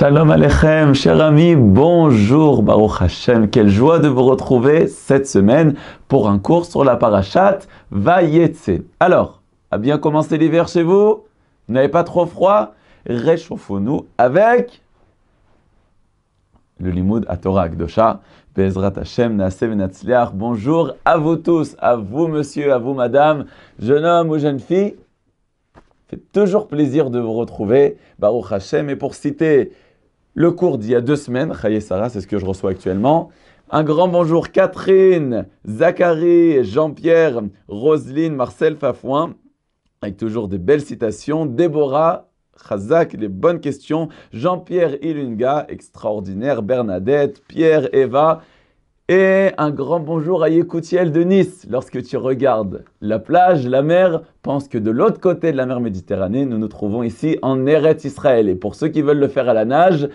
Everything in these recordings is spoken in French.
Shalom Alechem, cher ami. bonjour Baruch Hashem. Quelle joie de vous retrouver cette semaine pour un cours sur la parachat Vayetse. Alors, a bien commencé l'hiver chez vous n'avez pas trop froid Réchauffons-nous avec le limoud à Torah Akdosha. Bezrat Hashem, Nasev Natsliar. Bonjour à vous tous, à vous monsieur, à vous madame, jeune homme ou jeune fille. C'est toujours plaisir de vous retrouver, Baruch Hashem. Et pour citer le cours d'il y a deux semaines, Chaye Sarah, c'est ce que je reçois actuellement. Un grand bonjour Catherine, Zachary, Jean-Pierre, Roselyne, Marcel Fafouin, avec toujours des belles citations. Déborah, Khazak, les bonnes questions. Jean-Pierre Ilunga, extraordinaire. Bernadette, Pierre, Eva. Et un grand bonjour à Yekoutiel de Nice. Lorsque tu regardes la plage, la mer, pense que de l'autre côté de la mer Méditerranée, nous nous trouvons ici en Eretz Israël. Et pour ceux qui veulent le faire à la nage,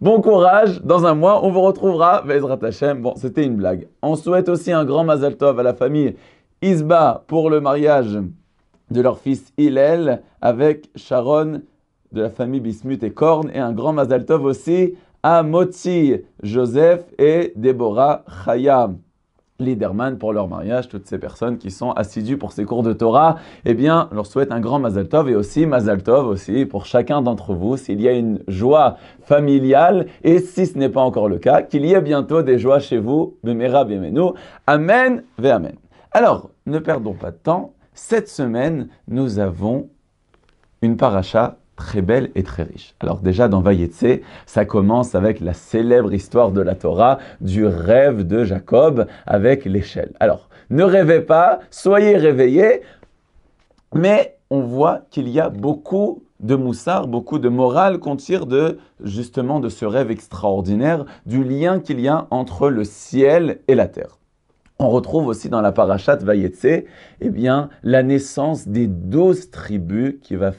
bon courage. Dans un mois, on vous retrouvera. Bezrat Hashem. Bon, c'était une blague. On souhaite aussi un grand Mazal Tov à la famille Isba pour le mariage de leur fils Hillel avec Sharon de la famille Bismuth et Korn. Et un grand Mazal Tov aussi Amoti, Joseph et Deborah Chayam. Liderman pour leur mariage, toutes ces personnes qui sont assidues pour ces cours de Torah, eh bien, leur souhaite un grand Mazal Tov et aussi Mazal Tov aussi pour chacun d'entre vous s'il y a une joie familiale et si ce n'est pas encore le cas, qu'il y ait bientôt des joies chez vous, Bemera Bemenu, Amen ve Amen. Alors, ne perdons pas de temps, cette semaine, nous avons une paracha très belle et très riche. Alors déjà dans Vayetse, ça commence avec la célèbre histoire de la Torah, du rêve de Jacob avec l'échelle. Alors, ne rêvez pas, soyez réveillés, mais on voit qu'il y a beaucoup de moussard, beaucoup de morale qu'on tire de justement de ce rêve extraordinaire, du lien qu'il y a entre le ciel et la terre. On retrouve aussi dans la parashat Vayetse, eh bien, la naissance des douze tribus qui va,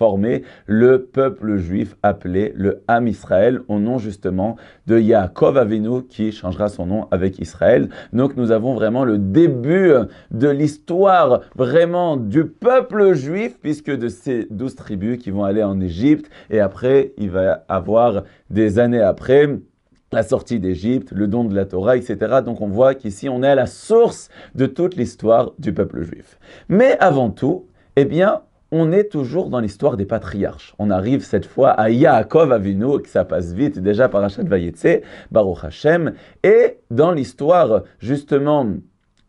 former le peuple juif appelé le Ham Israël, au nom justement de Yaakov Avinu qui changera son nom avec Israël. Donc nous avons vraiment le début de l'histoire vraiment du peuple juif, puisque de ces douze tribus qui vont aller en Égypte, et après il va avoir des années après la sortie d'Égypte, le don de la Torah, etc. Donc on voit qu'ici on est à la source de toute l'histoire du peuple juif. Mais avant tout, eh bien, on est toujours dans l'histoire des patriarches. On arrive cette fois à Yaakov Avinu, qui ça passe vite, déjà par Hachat Vayetse, Baruch Hashem, et dans l'histoire justement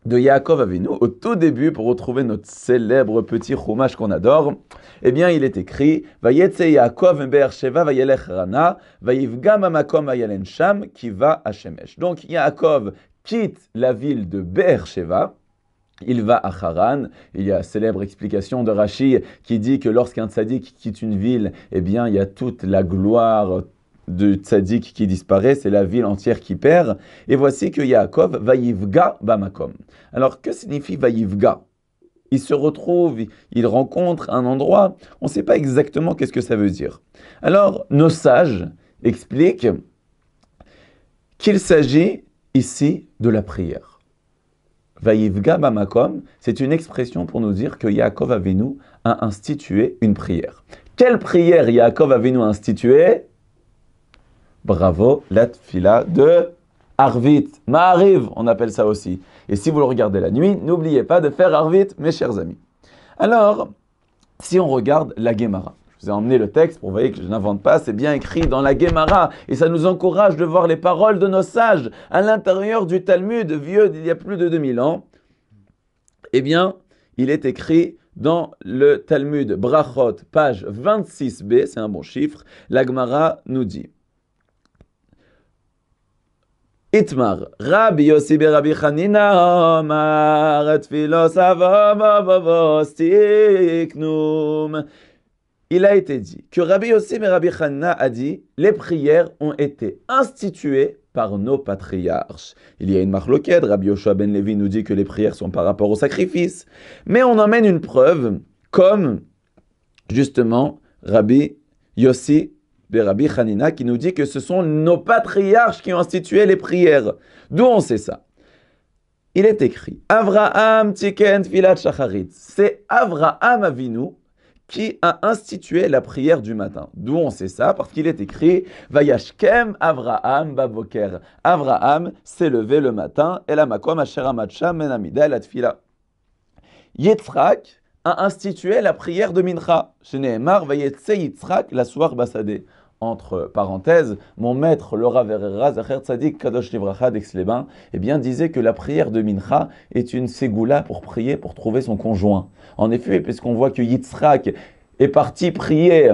de Yaakov Avinu, au tout début, pour retrouver notre célèbre petit choumash qu'on adore, eh bien, il est écrit Vayetse Yaakov Be'er Sheva Vayelech Rana Vayivga Amakom ayalen Sham Kiva Hashemesh. Donc, Yaakov quitte la ville de Be'er Sheva, il va à Haran. Il y a la célèbre explication de Rashi qui dit que lorsqu'un tzaddik quitte une ville, eh bien, il y a toute la gloire du tzaddik qui disparaît, c'est la ville entière qui perd. Et voici que Yaakov va bamakom. Alors, que signifie va il se retrouve, il rencontre un endroit, on ne sait pas exactement qu'est-ce que ça veut dire. Alors, nos sages expliquent qu'il s'agit ici de la prière. Vaivga Bamakom, c'est une expression pour nous dire que Yaakov Avinu a institué une prière. Quelle prière Yaakov Avinu a institué Bravo, la de Arvit. Ma'ariv, on appelle ça aussi. Et si vous le regardez la nuit, n'oubliez pas de faire Arvit, mes chers amis. Alors, si on regarde la Gemara, je vous ai emmené le texte pour vous voyez que je n'invente pas, c'est bien écrit dans la Gemara. Et ça nous encourage de voir les paroles de nos sages à l'intérieur du Talmud vieux d'il y a plus de 2000 ans. Eh bien, il est écrit dans le Talmud Brachot, page 26b, c'est un bon chiffre, la Gemara nous dit. Itmar, Rabbi Yossi ben Rabbi Hanina Omar, et il a été dit que Rabbi Yossi et Rabbi Hanna a dit les prières ont été instituées par nos patriarches. Il y a une marloquette, Rabbi Yoshua ben Levi nous dit que les prières sont par rapport au sacrifice, mais on emmène une preuve comme justement Rabbi Yossi et Rabbi Hanina qui nous dit que ce sont nos patriarches qui ont institué les prières. D'où on sait ça Il est écrit Avraham tiken filat shacharit. C'est Avraham Avinu qui a institué la prière du matin. D'où on sait ça Parce qu'il est écrit Vayashkem Avraham Baboker Avraham s'est levé le matin et la makom asher menamida la Yitzhak a institué la prière de Mincha. Chez Nehemar, Vayetse Yitzhak la soir basadé entre parenthèses, mon maître, Laura Ravera, Zacher Tzadik Kadosh Livracha dex eh bien, disait que la prière de Mincha est une ségoula pour prier, pour trouver son conjoint. En effet, puisqu'on voit que Yitzhak est parti prier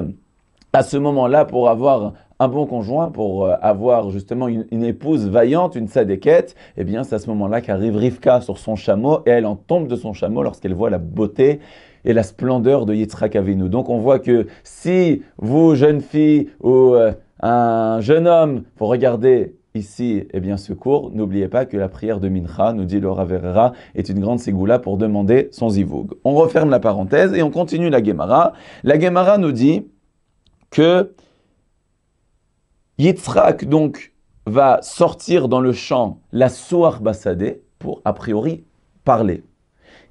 à ce moment-là pour avoir un bon conjoint, pour euh, avoir justement une, épouse vaillante, une sadéquette, eh bien, c'est à ce moment-là qu'arrive Rivka sur son chameau et elle en tombe de son chameau lorsqu'elle voit la beauté et la splendeur de Yitzhak Avinu. Donc on voit que si vous, jeune fille ou euh, un jeune homme, vous regardez ici eh bien, ce cours, n'oubliez pas que la prière de Mincha, nous dit Laura verera est une grande ségoula pour demander son zivoug. On referme la parenthèse et on continue la Gemara. La Gemara nous dit que Yitzhak donc va sortir dans le champ la Soar Basade pour a priori parler.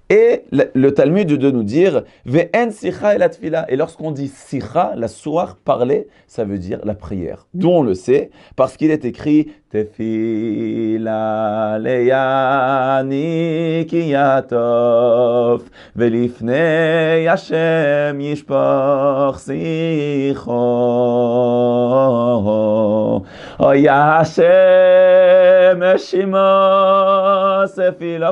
Et le, Talmud de nous dire Ve'en sicha et la Et lorsqu'on dit sicha, la soir, parler, ça veut dire la prière. Mm. D'où on le sait, parce qu'il est écrit Tefila leyani kiyatov Ve'lifne Hashem yishpach sicho Oya Hashem eshima sefila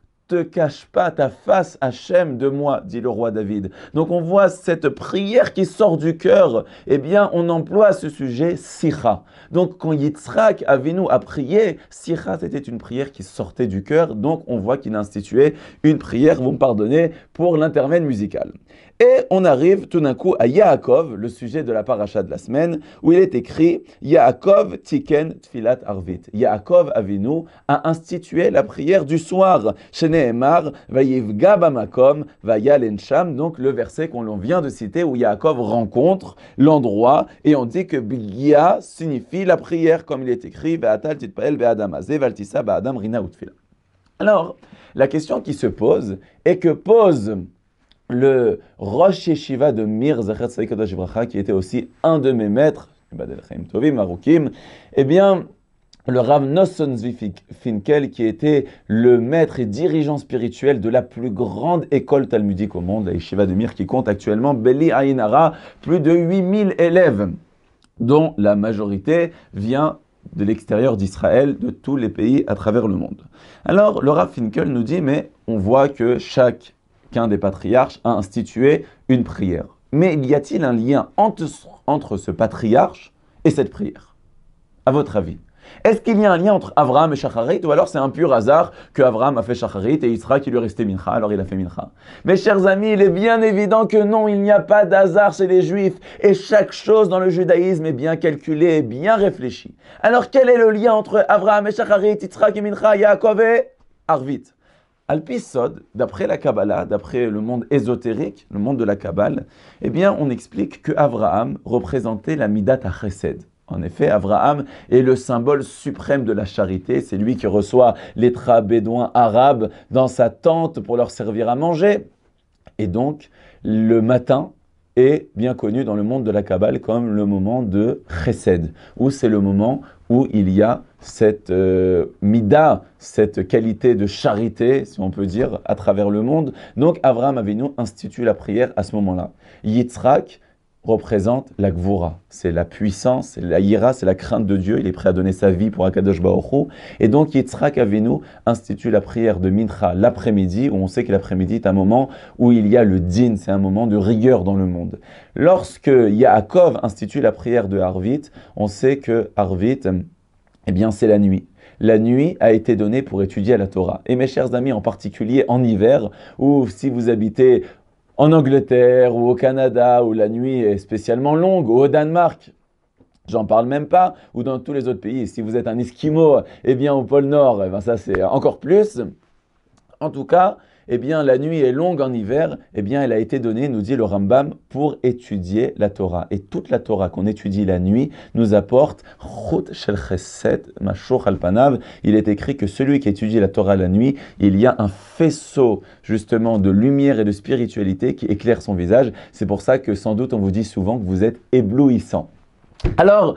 cache pas ta face, Hachem, de moi, dit le roi David. Donc on voit cette prière qui sort du cœur. Eh bien, on emploie ce sujet Sira. Donc quand Yitzhak Avinu a prié, Sira, c'était une prière qui sortait du cœur. Donc on voit qu'il instituait une prière, vous me pardonnez, pour l'intermède musical. Et on arrive tout d'un coup à Yaakov, le sujet de la paracha de la semaine, où il est écrit Yaakov tiken tfilat arvit. Yaakov Avinu a institué la prière du soir. Chez va Vayevga Bamakom, donc le verset qu'on vient de citer où Yaakov rencontre l'endroit et on dit que Bigia signifie la prière comme il est écrit, Alors, la question qui se pose est que pose le Rosh Yeshiva de Mir Zachar qui était aussi un de mes maîtres, et eh bien, le Rav Nosson Finkel, qui était le maître et dirigeant spirituel de la plus grande école talmudique au monde, la Yeshiva de Mir, qui compte actuellement Beli Aynara, plus de 8000 élèves, dont la majorité vient de l'extérieur d'Israël, de tous les pays à travers le monde. Alors, le Rav Finkel nous dit, mais on voit que chacun des patriarches a institué une prière. Mais y a-t-il un lien entre ce patriarche et cette prière À votre avis est-ce qu'il y a un lien entre Avraham et Shacharit ou alors c'est un pur hasard que Avraham a fait Shacharit et Isra qui lui restait Mincha, alors il a fait Mincha Mes chers amis, il est bien évident que non, il n'y a pas d'hasard chez les Juifs et chaque chose dans le judaïsme est bien calculée et bien réfléchie. Alors quel est le lien entre Avraham et Shacharit, Yitzhak et Mincha, Yaakov et Arvit d'après la Kabbalah, d'après le monde ésotérique, le monde de la Kabbale, eh bien, on explique que Avraham représentait la Midat HaChesed. En effet, Abraham est le symbole suprême de la charité. C'est lui qui reçoit les trabédouins bédouins arabes dans sa tente pour leur servir à manger. Et donc, le matin est bien connu dans le monde de la Kabbale comme le moment de Chesed, où c'est le moment où il y a cette euh, mida, cette qualité de charité, si on peut dire, à travers le monde. Donc, Abraham Avinu institué la prière à ce moment-là. Yitzhak, représente la Gvura. C'est la puissance, c'est la ira, c'est la crainte de Dieu. Il est prêt à donner sa vie pour Akadosh Baoru. Et donc, Yitzhak Avinu institue la prière de Mincha l'après-midi, où on sait que l'après-midi est un moment où il y a le din, c'est un moment de rigueur dans le monde. Lorsque Yaakov institue la prière de Harvit, on sait que Harvit, eh bien, c'est la nuit la nuit a été donnée pour étudier la Torah. Et mes chers amis, en particulier en hiver, ou si vous habitez en Angleterre ou au Canada où la nuit est spécialement longue, ou au Danemark, J'en parle même pas, ou dans tous les autres pays. Si vous êtes un Esquimau, eh bien au pôle Nord, eh ben, ça c'est encore plus. En tout cas, eh bien la nuit est longue en hiver, eh bien elle a été donnée, nous dit le Rambam, pour étudier la Torah. Et toute la Torah qu'on étudie la nuit nous apporte Chut Shel Chesed panav » Il est écrit que celui qui étudie la Torah la nuit, il y a un faisceau justement de lumière et de spiritualité qui éclaire son visage. C'est pour ça que sans doute on vous dit souvent que vous êtes éblouissant. Alors,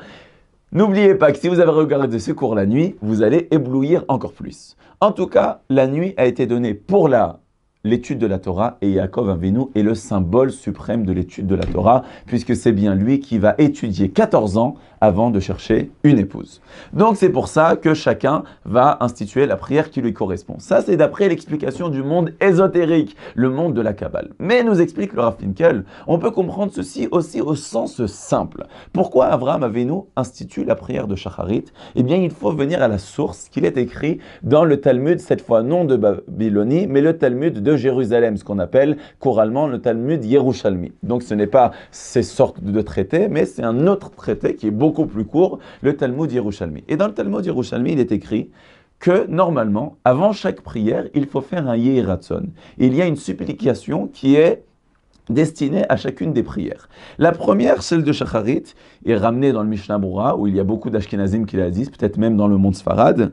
N'oubliez pas que si vous avez regardé ce cours la nuit, vous allez éblouir encore plus. En tout cas, la nuit a été donnée pour la l'étude de la Torah et Yaakov Avinu est le symbole suprême de l'étude de la Torah, puisque c'est bien lui qui va étudier 14 ans avant de chercher une épouse. Donc c'est pour ça que chacun va instituer la prière qui lui correspond. Ça c'est d'après l'explication du monde ésotérique, le monde de la Kabbale. Mais nous explique le Finkel, on peut comprendre ceci aussi au sens simple. Pourquoi Abraham Avinu institue la prière de Shacharit Eh bien il faut venir à la source qu'il est écrit dans le Talmud, cette fois non de Babylonie, mais le Talmud de Jérusalem, ce qu'on appelle couramment le Talmud Yerushalmi. Donc ce n'est pas ces sortes de traités, mais c'est un autre traité qui est beaucoup plus court, le Talmud Yerushalmi. Et dans le Talmud Yerushalmi, il est écrit que normalement, avant chaque prière, il faut faire un Yehiratson. Il y a une supplication qui est destinée à chacune des prières. La première, celle de Shacharit, est ramenée dans le Mishnah Bora où il y a beaucoup d'Ashkenazim qui la disent, peut-être même dans le monde Sfarad.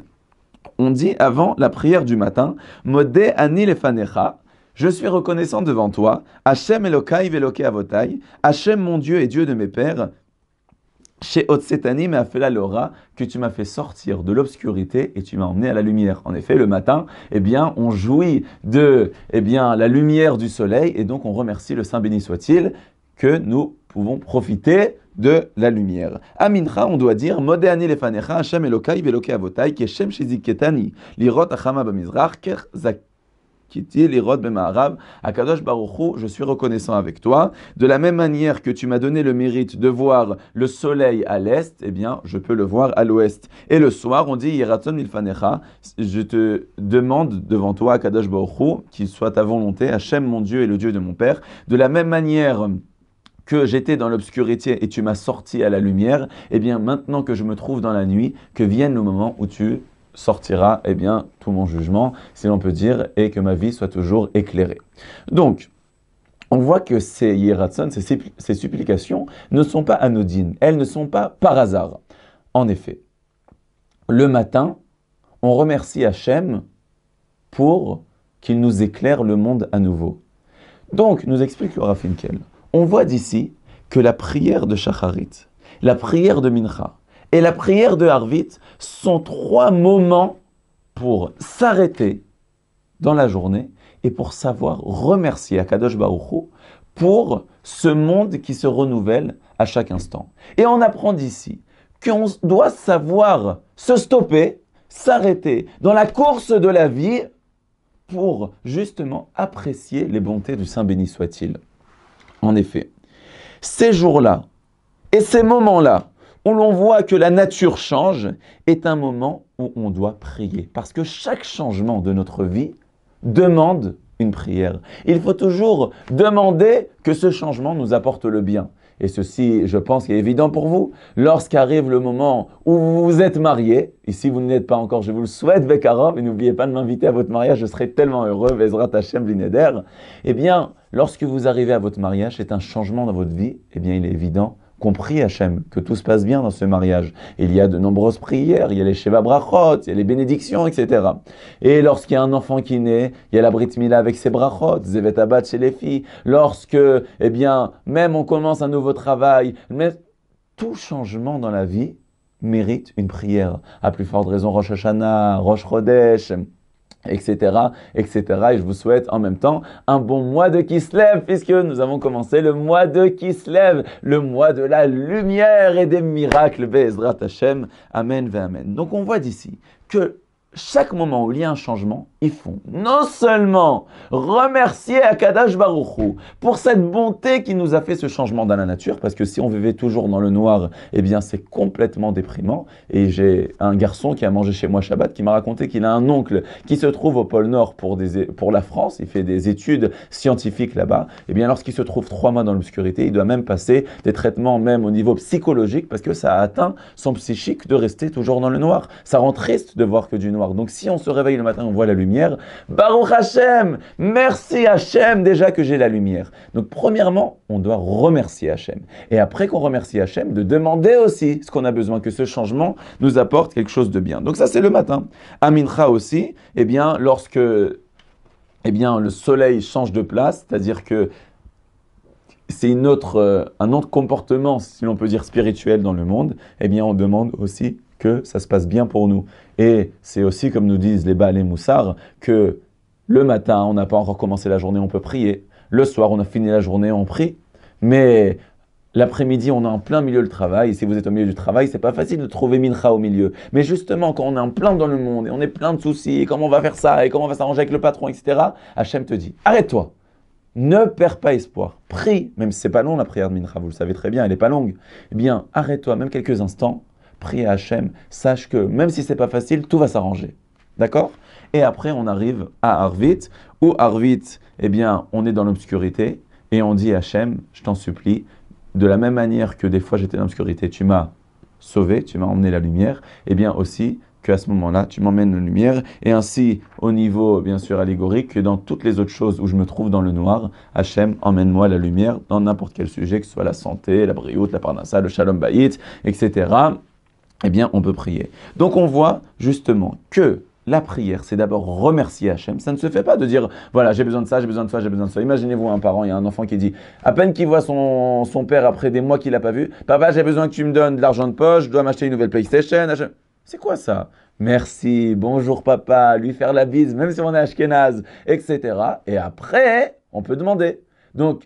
On dit avant la prière du matin, Modé Anil Fanecha», je suis reconnaissant devant toi, Hachem Elokai Veloke Avotai, Hachem mon Dieu et Dieu de mes pères, chez Otsetani, m'a fait la Laura, que tu m'as fait sortir de l'obscurité et tu m'as emmené à la lumière. En effet, le matin, eh bien, on jouit de, eh bien, la lumière du soleil et donc on remercie le Saint béni soit-il que nous pouvons profiter de la lumière. Amincha, on doit dire Modéani Hashem Elokai avotai, shiziketani, lirot dit l'irod à ben Akadosh Baruchou, je suis reconnaissant avec toi. De la même manière que tu m'as donné le mérite de voir le soleil à l'est, eh bien, je peux le voir à l'ouest. Et le soir, on dit Yeraton ilfanecha, je te demande devant toi, Akadosh Baruchou, qu'il soit ta volonté, Hachem mon Dieu et le Dieu de mon Père. De la même manière, que j'étais dans l'obscurité et tu m'as sorti à la lumière, eh bien maintenant que je me trouve dans la nuit, que vienne le moment où tu sortira eh bien tout mon jugement, si l'on peut dire, et que ma vie soit toujours éclairée. Donc, on voit que ces Yeratson, ces, supplications, ne sont pas anodines, elles ne sont pas par hasard. En effet, le matin, on remercie Hachem pour qu'il nous éclaire le monde à nouveau. Donc, nous explique Laura Finkel, on voit d'ici que la prière de Shacharit, la prière de Mincha, et la prière de Harvit sont trois moments pour s'arrêter dans la journée et pour savoir remercier Akadosh Baruchu pour ce monde qui se renouvelle à chaque instant. Et on apprend d'ici qu'on doit savoir se stopper, s'arrêter dans la course de la vie pour justement apprécier les bontés du Saint béni soit-il. En effet, ces jours-là et ces moments-là où l'on voit que la nature change, est un moment où on doit prier. Parce que chaque changement de notre vie demande une prière. Il faut toujours demander que ce changement nous apporte le bien. Et ceci, je pense, est évident pour vous. Lorsqu'arrive le moment où vous vous êtes marié, ici vous ne l'êtes pas encore, je vous le souhaite, Bekarov, et n'oubliez pas de m'inviter à votre mariage, je serai tellement heureux, Vezrat Hashem Eh bien, lorsque vous arrivez à votre mariage, c'est un changement dans votre vie, eh bien, il est évident compris prie Hachem, que tout se passe bien dans ce mariage. Il y a de nombreuses prières, il y a les Sheva Brachot, il y a les bénédictions, etc. Et lorsqu'il y a un enfant qui naît, il y a la Brit Mila avec ses Brachot, Zevet Abad chez les filles. Lorsque, eh bien, même on commence un nouveau travail, mais tout changement dans la vie mérite une prière. À plus forte raison, Rosh Hashanah, Rosh Chodesh, etc., etc. Et je vous souhaite en même temps un bon mois de qui se lève, puisque nous avons commencé le mois de qui se lève, le mois de la lumière et des miracles. Bezrat Hashem, Amen, Amen. Donc on voit d'ici que chaque moment où il y a un changement, ils font non seulement remercier Akadash Baruchou pour cette bonté qui nous a fait ce changement dans la nature, parce que si on vivait toujours dans le noir, eh bien c'est complètement déprimant. Et j'ai un garçon qui a mangé chez moi Shabbat qui m'a raconté qu'il a un oncle qui se trouve au pôle Nord pour, des, pour la France, il fait des études scientifiques là-bas. et eh bien lorsqu'il se trouve trois mois dans l'obscurité, il doit même passer des traitements même au niveau psychologique, parce que ça a atteint son psychique de rester toujours dans le noir. Ça rend triste de voir que du noir. Donc si on se réveille le matin, on voit la lumière Baruch Hashem, merci Hashem déjà que j'ai la lumière. Donc premièrement, on doit remercier Hashem. Et après qu'on remercie Hashem, de demander aussi ce qu'on a besoin, que ce changement nous apporte quelque chose de bien. Donc ça c'est le matin. Amincha aussi, eh bien lorsque eh bien, le soleil change de place, c'est-à-dire que c'est autre, euh, un autre comportement, si l'on peut dire spirituel dans le monde, eh bien on demande aussi que ça se passe bien pour nous. Et c'est aussi, comme nous disent les Baal et Moussar, que le matin, on n'a pas encore commencé la journée, on peut prier. Le soir, on a fini la journée, on prie. Mais L'après-midi, on est en plein milieu du travail. Et si vous êtes au milieu du travail, c'est pas facile de trouver Mincha au milieu. Mais justement, quand on est en plein dans le monde et on est plein de soucis, comment on va faire ça, et comment on va s'arranger avec le patron, etc., Hachem te dit arrête-toi. Ne perds pas espoir. Prie, même si c'est pas long la prière de Mincha, vous le savez très bien, elle n'est pas longue. Eh bien, arrête-toi, même quelques instants, prie à Hachem, sache que même si c'est pas facile, tout va s'arranger. D'accord Et après, on arrive à Arvit, où Arvit, eh bien, on est dans l'obscurité, et on dit à Hachem, je t'en supplie, de la même manière que des fois j'étais dans l'obscurité, tu m'as sauvé, tu m'as emmené la lumière, eh bien aussi, qu'à ce moment-là, tu m'emmènes la lumière. Et ainsi, au niveau, bien sûr, allégorique, que dans toutes les autres choses où je me trouve dans le noir, Hachem, emmène-moi la lumière dans n'importe quel sujet, que ce soit la santé, la brioute, la parnassa, le shalom bayit, etc eh bien, on peut prier. Donc, on voit justement que la prière, c'est d'abord remercier Hachem. Ça ne se fait pas de dire, voilà, j'ai besoin de ça, j'ai besoin de ça, j'ai besoin de ça. Imaginez-vous un parent, il y a un enfant qui dit, à peine qu'il voit son, père après des mois qu'il n'a pas vu, papa, j'ai besoin que tu me donnes de l'argent de poche, je dois m'acheter une nouvelle PlayStation. C'est quoi ça Merci, bonjour papa, lui faire la bise, même si on est Ashkenaz, etc. Et après, on peut demander. Donc,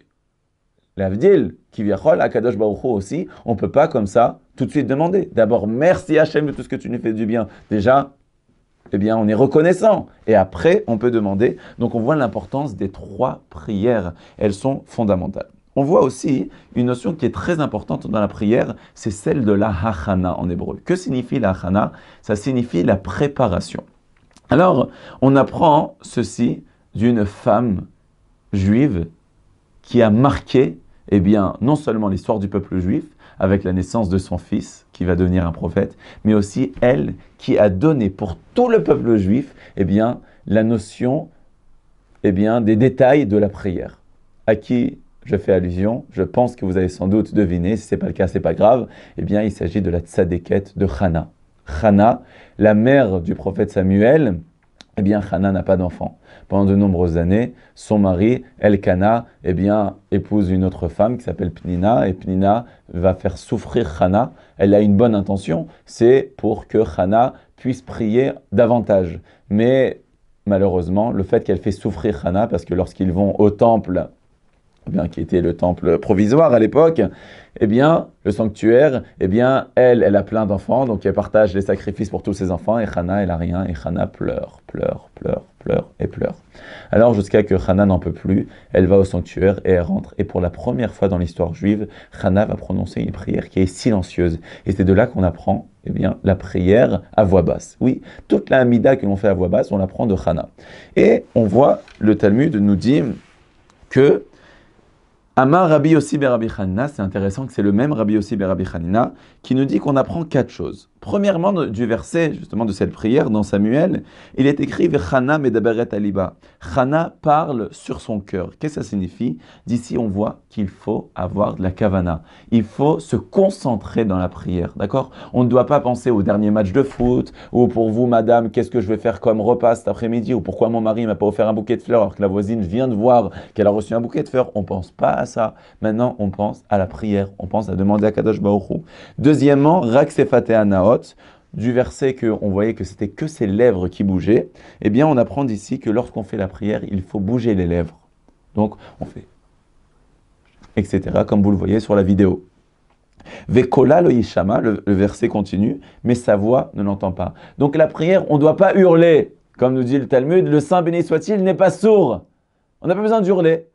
l'avdil, qui vient à Baruch aussi, on ne peut pas comme ça tout de suite demander. D'abord, merci Hachem de tout ce que tu nous fais du bien. Déjà, eh bien, on est reconnaissant. Et après, on peut demander. Donc, on voit l'importance des trois prières. Elles sont fondamentales. On voit aussi une notion qui est très importante dans la prière, c'est celle de la hachana en hébreu. Que signifie la hachana Ça signifie la préparation. Alors, on apprend ceci d'une femme juive qui a marqué eh bien, non seulement l'histoire du peuple juif, avec la naissance de son fils, qui va devenir un prophète, mais aussi elle, qui a donné pour tout le peuple juif, eh bien, la notion, eh bien, des détails de la prière. À qui je fais allusion, je pense que vous avez sans doute deviné, si ce n'est pas le cas, c'est pas grave, eh bien, il s'agit de la tzadékette de Hana. Hana, la mère du prophète Samuel, eh bien, Hana n'a pas d'enfant. Pendant de nombreuses années, son mari, Elkana, eh bien, épouse une autre femme qui s'appelle Pnina, et Pnina va faire souffrir Hana. Elle a une bonne intention, c'est pour que Hana puisse prier davantage. Mais malheureusement, le fait qu'elle fait souffrir Hana, parce que lorsqu'ils vont au temple eh bien, qui était le temple provisoire à l'époque, eh bien, le sanctuaire, eh bien, elle, elle a plein d'enfants, donc elle partage les sacrifices pour tous ses enfants, et Hana, elle a rien, et Hana pleure, pleure, pleure, pleure, et pleure. Alors, jusqu'à que Hana n'en peut plus, elle va au sanctuaire et elle rentre, et pour la première fois dans l'histoire juive, Hana va prononcer une prière qui est silencieuse, et c'est de là qu'on apprend, eh bien, la prière à voix basse. Oui, toute la Hamida que l'on fait à voix basse, on l'apprend de Hana. Et on voit, le Talmud nous dit que Amar Rabbi Yossi Berabi c'est intéressant que c'est le même Rabbi Yossi Berabi qui nous dit qu'on apprend quatre choses. Premièrement, du verset justement de cette prière dans Samuel, il est écrit Vechana medaberet aliba. Chana parle sur son cœur. Qu'est-ce que ça signifie D'ici, on voit qu'il faut avoir de la kavana. Il faut se concentrer dans la prière, d'accord On ne doit pas penser au dernier match de foot ou pour vous, madame, qu'est-ce que je vais faire comme repas cet après-midi ou pourquoi mon mari m'a pas offert un bouquet de fleurs alors que la voisine vient de voir qu'elle a reçu un bouquet de fleurs. On ne pense pas à ça. Maintenant, on pense à la prière. On pense à demander à Kadosh Baruch Deuxièmement, du verset qu'on voyait que c'était que ses lèvres qui bougeaient, eh bien on apprend d'ici que lorsqu'on fait la prière, il faut bouger les lèvres. Donc on fait etc. comme vous le voyez sur la vidéo. Vekola lo yishama, le, verset continue, mais sa voix ne l'entend pas. Donc la prière, on ne doit pas hurler. Comme nous dit le Talmud, le Saint béni soit-il n'est pas sourd. On n'a pas besoin d'hurler.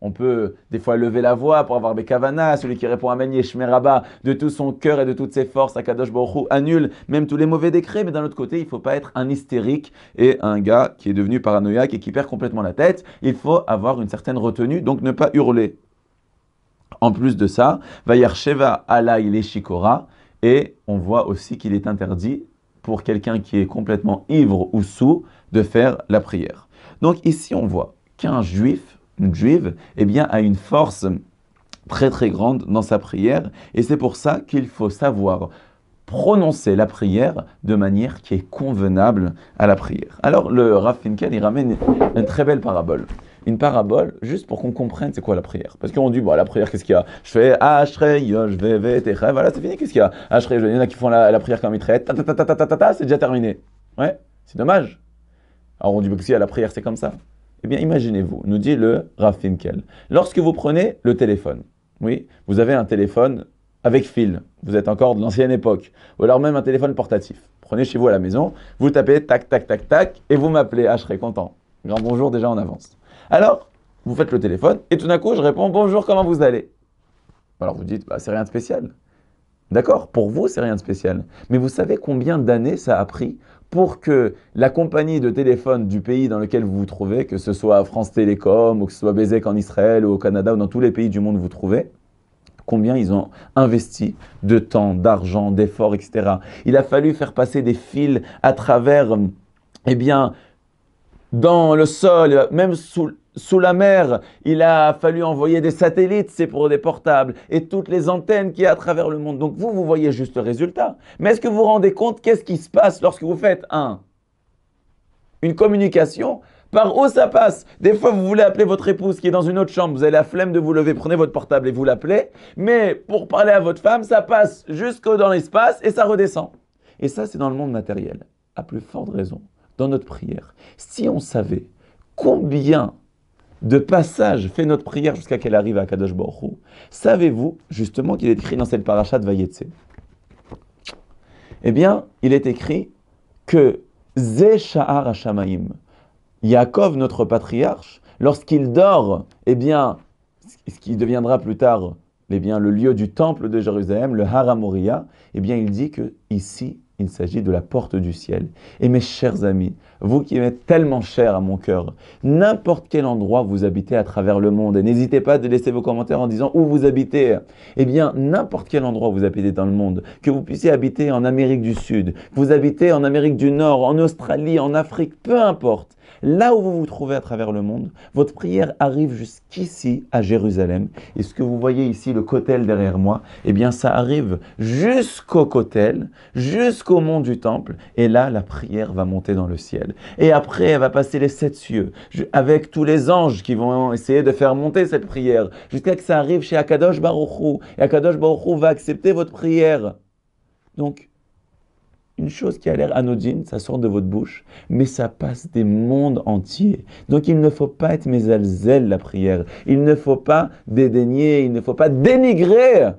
On peut des fois lever la voix pour avoir Bekavana, celui qui répond à Amen Yeshmeraba de tout son cœur et de toutes ses forces, à Kadosh Baruch annule même tous les mauvais décrets, mais d'un autre côté, il ne faut pas être un hystérique et un gars qui est devenu paranoïaque et qui perd complètement la tête. Il faut avoir une certaine retenue, donc ne pas hurler. En plus de ça, Vayar Sheva Alai et on voit aussi qu'il est interdit pour quelqu'un qui est complètement ivre ou sous de faire la prière. Donc ici, on voit qu'un juif juive, eh bien, a une force très très grande dans sa prière. Et c'est pour ça qu'il faut savoir prononcer la prière de manière qui est convenable à la prière. Alors le Rav Finkel, il ramène une très belle parabole. Une parabole juste pour qu'on comprenne c'est quoi la prière. Parce qu'on dit, bon, la prière, qu'est-ce qu'il y a Je fais Ashrei, je vais, vais, voilà, c'est fini, qu'est-ce qu'il y a il y en a qui font la, prière comme ils traitent, c'est déjà terminé. Ouais, c'est dommage. Alors on dit, mais si à la prière, c'est comme ça. Eh bien, imaginez-vous, nous dit le Raffinkel, lorsque vous prenez le téléphone, oui, vous avez un téléphone avec fil, vous êtes encore de l'ancienne époque, ou alors même un téléphone portatif. Prenez chez vous à la maison, vous tapez tac, tac, tac, tac, et vous m'appelez. Ah, je serai content. Grand bonjour déjà en avance. Alors, vous faites le téléphone, et tout d'un coup, je réponds bonjour, comment vous allez Alors vous dites, bah, c'est rien de spécial. D'accord, pour vous, c'est rien de spécial. Mais vous savez combien d'années ça a pris pour que la compagnie de téléphone du pays dans lequel vous vous trouvez, que ce soit France Télécom ou que ce soit Bézek en Israël ou au Canada ou dans tous les pays du monde où vous trouvez, combien ils ont investi de temps, d'argent, d'efforts, etc. Il a fallu faire passer des fils à travers eh bien, dans le sol, même sous, la mer. Il a fallu envoyer des satellites, c'est pour des portables, et toutes les antennes qu'il y a à travers le monde. Donc vous, vous voyez juste le résultat. Mais est-ce que vous vous rendez compte qu'est-ce qui se passe lorsque vous faites un une communication par où ça passe Des fois, vous voulez appeler votre épouse qui est dans une autre chambre, vous avez la flemme de vous lever, prenez votre portable et vous l'appelez. Mais pour parler à votre femme, ça passe jusque dans l'espace et ça redescend. Et ça, c'est dans le monde matériel, à plus forte raison dans notre prière. Si on savait combien de passages fait notre prière jusqu'à qu'elle arrive à Kadosh Baruch savez-vous justement qu'il est écrit dans cette paracha de Vayetse Eh bien, il est écrit que Zeshahar Hashamaim, Yaakov, notre patriarche, lorsqu'il dort, eh bien, ce qui deviendra plus tard eh bien, le lieu du temple de Jérusalem, le Haramoria, eh bien, il dit que ici, il s'agit de la porte du ciel. Et mes chers amis, vous qui êtes tellement cher à mon cœur. N'importe quel endroit vous habitez à travers le monde, et n'hésitez pas de laisser vos commentaires en disant où vous habitez. Eh bien, n'importe quel endroit vous habitez dans le monde, que vous puissiez habiter en Amérique du Sud, que vous habitez en Amérique du Nord, en Australie, en Afrique, peu importe. Là où vous vous trouvez à travers le monde, votre prière arrive jusqu'ici, à Jérusalem. Et ce que vous voyez ici, le cotel derrière moi, eh bien, ça arrive jusqu'au cotel, jusqu'au mont du temple. Et là, la prière va monter dans le ciel. Et après, elle va passer les sept cieux, avec tous les anges qui vont essayer de faire monter cette prière, jusqu'à que ça arrive chez Akadosh Baruchou. Et Akadosh Baruchou va accepter votre prière. Donc, une chose qui a l'air anodine, ça sort de votre bouche, mais ça passe des mondes entiers. Donc il ne faut pas être mésalzel la prière. Il ne faut pas dédaigner, il ne faut pas dénigrer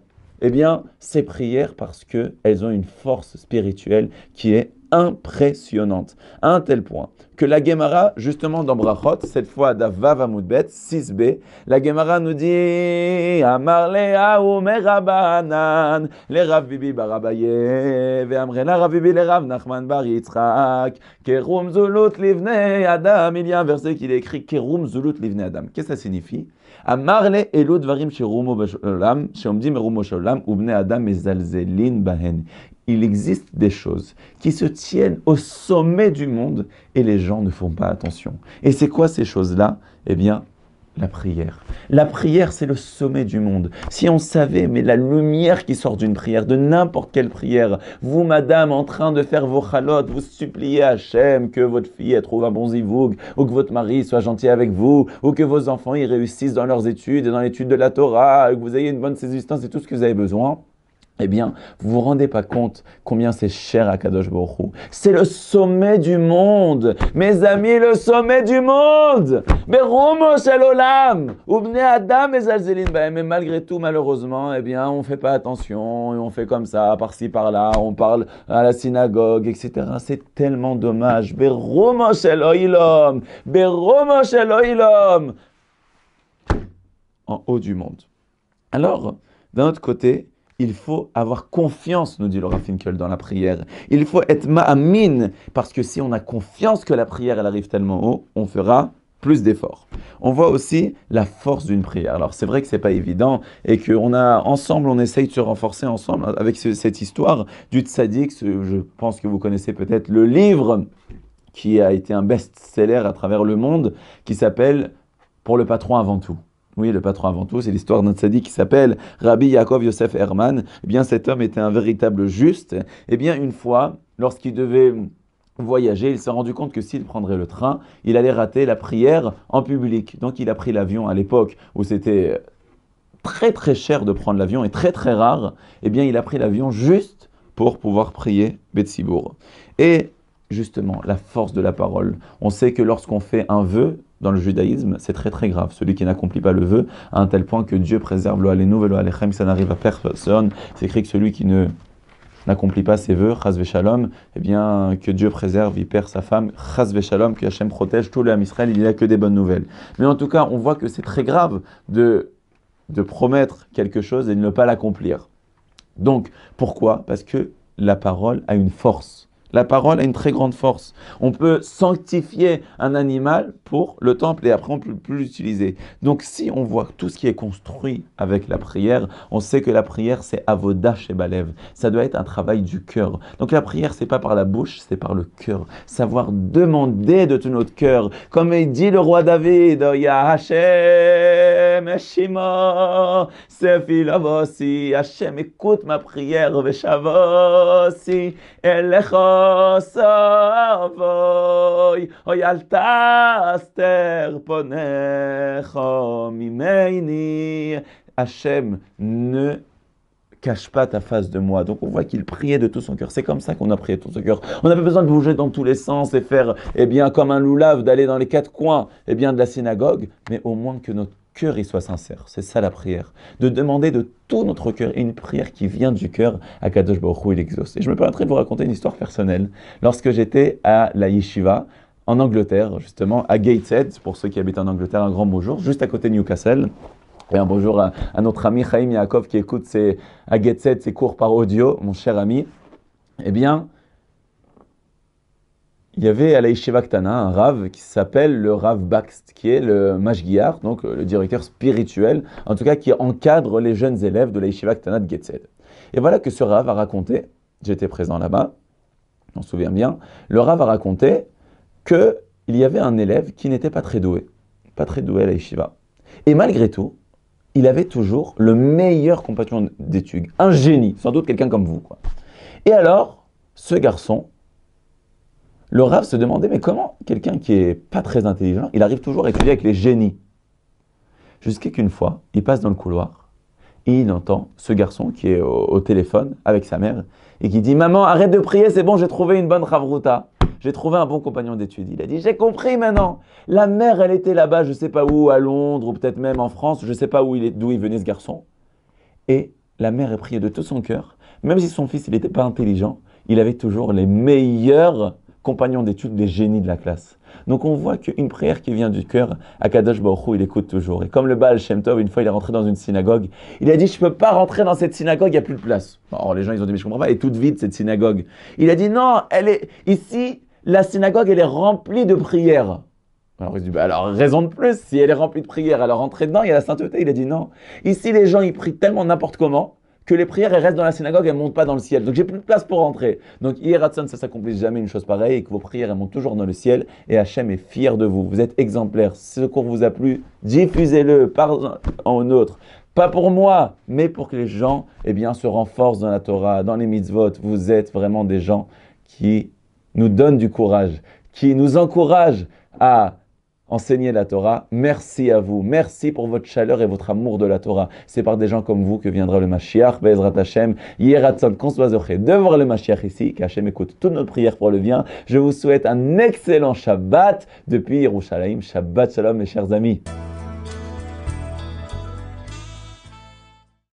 eh bien, ces prières parce qu'elles ont une force spirituelle qui est impressionnante. À un tel point que la Gemara, justement dans Brachot, cette fois d'Avav Amoudbet, 6b, la Gemara nous dit Amar le Rabanan, le Rav Bibi Barabaye, ve'amrena Rav Bibi le Rav Nachman Bar Yitzhak, Kerum Zulut Livne Adam. Il y a un verset qu'il écrit Kerum Zulut Livne Adam. Qu'est-ce que ça signifie Amar le Elot Varim Sherumo Sholam, Shomdim Sherumo Sholam, Ubne Adam Mezalzelin Bahen il existe des choses qui se tiennent au sommet du monde et les gens ne font pas attention. Et c'est quoi ces choses-là Eh bien, la prière. La prière, c'est le sommet du monde. Si on savait, mais la lumière qui sort d'une prière, de n'importe quelle prière, vous, madame, en train de faire vos chalotes, vous suppliez Hachem que votre fille trouve un bon zivouk, ou que votre mari soit gentil avec vous, ou que vos enfants y réussissent dans leurs études et dans l'étude de la Torah, que vous ayez une bonne subsistance et tout ce que vous avez besoin eh bien, vous vous rendez pas compte combien c'est cher à Kadosh Borou. C'est le sommet du monde, mes amis, le sommet du monde. Mais Olam, Adam et Zalzelin ben, Mais malgré tout, malheureusement, eh bien, on fait pas attention et on fait comme ça, par-ci par-là, on parle à la synagogue, etc. C'est tellement dommage. Beromos en haut du monde. Alors, d'un autre côté il faut avoir confiance, nous dit Laura Finkel, dans la prière. Il faut être ma'amine, parce que si on a confiance que la prière, elle arrive tellement haut, on fera plus d'efforts. On voit aussi la force d'une prière. Alors c'est vrai que ce n'est pas évident et qu'on a ensemble, on essaye de se renforcer ensemble avec cette histoire du tzaddik. Je pense que vous connaissez peut-être le livre qui a été un best-seller à travers le monde qui s'appelle Pour le patron avant tout. Oui, le patron avant tout, c'est l'histoire d'un tzaddik qui s'appelle Rabbi Yaakov Yosef Herman. Eh bien, cet homme était un véritable juste. Eh bien, une fois, lorsqu'il devait voyager, il s'est rendu compte que s'il prendrait le train, il allait rater la prière en public. Donc, il a pris l'avion à l'époque où c'était euh, très très cher de prendre l'avion et très très rare. Eh bien, il a pris l'avion juste pour pouvoir prier Betsibourg. Et justement la force de la parole. On sait que lorsqu'on fait un vœu, dans le judaïsme, c'est très très grave. Celui qui n'accomplit pas le vœu, à un tel point que Dieu préserve le Alenu et le Alechem, ça n'arrive à personne. C'est écrit que celui qui ne n'accomplit pas ses vœux, chas shalom, eh bien, que Dieu préserve, il perd sa femme, chas shalom, que Hachem protège tout l'âme Israël, il n'y a que des bonnes nouvelles. Mais en tout cas, on voit que c'est très grave de, de promettre quelque chose et de ne pas l'accomplir. Donc, pourquoi Parce que la parole a une force. La parole a une très grande force. On peut sanctifier un animal pour le temple et après on ne peut plus l'utiliser. Donc si on voit tout ce qui est construit avec la prière, on sait que la prière c'est avoda chez Ça doit être un travail du cœur. Donc la prière c'est pas par la bouche, c'est par le cœur. Savoir demander de tout notre cœur. Comme dit le roi David, Ya Hashem, Hashem, écoute ma prière, veshavosi Hachem ne cache pas ta face de moi. Donc on voit qu'il priait de tout son cœur. C'est comme ça qu'on a prié de tout son cœur. On avait besoin de bouger dans tous les sens et faire, eh bien, comme un loulave, d'aller dans les quatre coins, eh bien, de la synagogue, mais au moins que notre cœur il soit sincère. C'est ça la prière. De demander de tout notre cœur une prière qui vient du cœur à Kadosh Baruch il exauce. Et je me permettrai de vous raconter une histoire personnelle. Lorsque j'étais à la yeshiva, en Angleterre, justement, à Gateshead, pour ceux qui habitent en Angleterre, un grand bonjour, juste à côté de Newcastle. Et un bonjour à, notre ami Chaim Yaakov qui écoute ses, à Gateshead ses cours par audio, mon cher ami. Eh bien, il y avait à la Yeshiva un rave qui s'appelle le Rav Bakst, qui est le Mashgiar, donc euh, le directeur spirituel, en tout cas qui encadre les jeunes élèves de la de Getzed. Et voilà que ce Rav a raconté, j'étais présent là-bas, on se souvient bien, le Rav a raconté qu'il y avait un élève qui n'était pas très doué, pas très doué à la Et malgré tout, il avait toujours le meilleur compagnon d'études, un génie, sans doute quelqu'un comme vous. Et alors, ce garçon, le Rav se demandait, mais comment quelqu'un qui n'est pas très intelligent, il arrive toujours à étudier avec les génies Jusqu'à qu'une fois, il passe dans le couloir et il entend ce garçon qui est au, téléphone avec sa mère et qui dit Maman, arrête de prier, c'est bon, j'ai trouvé une bonne Ravruta. J'ai trouvé un bon compagnon d'études. Il a dit J'ai compris maintenant. La mère, elle était là-bas, je ne sais pas où, à Londres ou peut-être même en France, je ne sais pas où il est, d'où il venait ce garçon. Et la mère est priée de tout son cœur. Même si son fils, il n'était pas intelligent, il avait toujours les meilleurs compagnon d'études des génies de la classe. Donc on voit qu'une prière qui vient du cœur, Akadosh Baruch il écoute toujours. Et comme le Baal Shem Tov, une fois il est rentré dans une synagogue, il a dit je peux pas rentrer dans cette synagogue, il n'y a plus de place. Alors les gens ils ont dit mais je comprends pas, elle est toute vide cette synagogue. Il a dit non, elle est ici, la synagogue elle est remplie de prières. Alors il dit bah, alors raison de plus, si elle est remplie de prières, alors rentrez dedans, il y a la sainteté. Il a dit non, ici les gens ils prient tellement n'importe comment que les prières elles restent dans la synagogue, elles ne montent pas dans le ciel. Donc j'ai plus de place pour rentrer. Donc Ratson, ça s'accomplit jamais une chose pareille et que vos prières elles montent toujours dans le ciel et Hachem est fier de vous. Vous êtes exemplaire. Si ce cours vous a plu, diffusez-le par en autre. Pas pour moi, mais pour que les gens eh bien, se renforcent dans la Torah, dans les mitzvot. Vous êtes vraiment des gens qui nous donnent du courage, qui nous encouragent à Enseignez la Torah. Merci à vous. Merci pour votre chaleur et votre amour de la Torah. C'est par des gens comme vous que viendra le Mashiach, Bezrat Hashem, Yeratzon, qu'on soit devant le Mashiach ici, qu'Hachem écoute toutes nos prières pour le bien. Je vous souhaite un excellent Shabbat depuis Yerushalayim. Shabbat Shalom, mes chers amis.